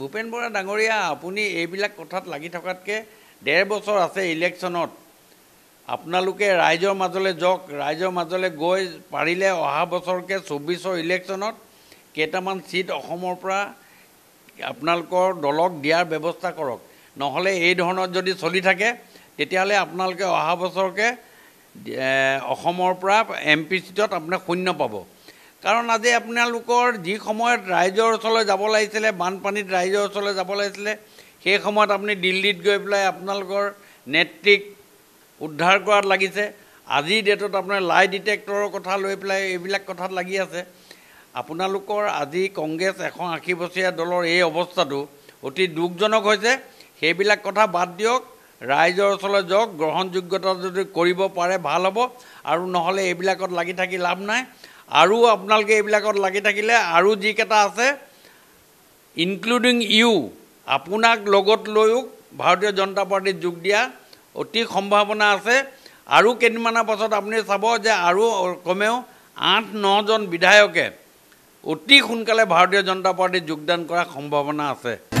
ভূপেন বৰা ডাঙৰীয়া আপুনি এইবিলাক কথাত লাগি থকাতকৈ ডেৰ বছৰ আছে ইলেকশ্যনত আপোনালোকে ৰাইজৰ মাজলৈ যাওক ৰাইজৰ মাজলৈ গৈ পাৰিলে অহা বছৰকে চৌব্বিছৰ ইলেকশ্যনত কেইটামান ছিট অসমৰ পৰা আপোনালোকৰ দলক দিয়াৰ ব্যৱস্থা কৰক নহ'লে এই ধৰণত যদি চলি থাকে তেতিয়াহ'লে আপোনালোকে অহা বছৰকে অসমৰ পৰা এম পি চিটত আপোনাৰ শূন্য পাব কাৰণ আজি আপোনালোকৰ যি সময়ত ৰাইজৰ ওচৰলৈ যাব লাগিছিলে বানপানীত ৰাইজৰ ওচৰলৈ যাব লাগিছিলে সেই সময়ত আপুনি দিল্লীত গৈ পেলাই আপোনালোকৰ নেত্ৰীক উদ্ধাৰ কৰাত লাগিছে আজিৰ ডেটত আপোনাৰ লাই ডিটেক্টৰৰ কথা লৈ পেলাই এইবিলাক কথাত লাগি আছে আপোনালোকৰ আজি কংগ্ৰেছ এশ আশী বছৰীয়া দলৰ এই অৱস্থাটো অতি দুখজনক হৈছে সেইবিলাক কথা বাদ দিয়ক ৰাইজৰ ওচৰলৈ যাওক গ্ৰহণযোগ্যতা যদি কৰিব পাৰে ভাল হ'ব আৰু নহ'লে এইবিলাকত লাগি থাকি লাভ নাই আৰু আপোনালোকে এইবিলাকত লাগি থাকিলে আৰু যিকেইটা আছে ইনক্লুডিং ইউ আপোনাক লগত লৈও ভাৰতীয় জনতা পাৰ্টীত যোগ দিয়া অতি সম্ভাৱনা আছে আৰু কেইদিনমানৰ পাছত আপুনি চাব যে আৰু কমেও আঠ নজন বিধায়কে অতি সোনকালে ভাৰতীয় জনতা পাৰ্টীত যোগদান কৰাৰ সম্ভাৱনা আছে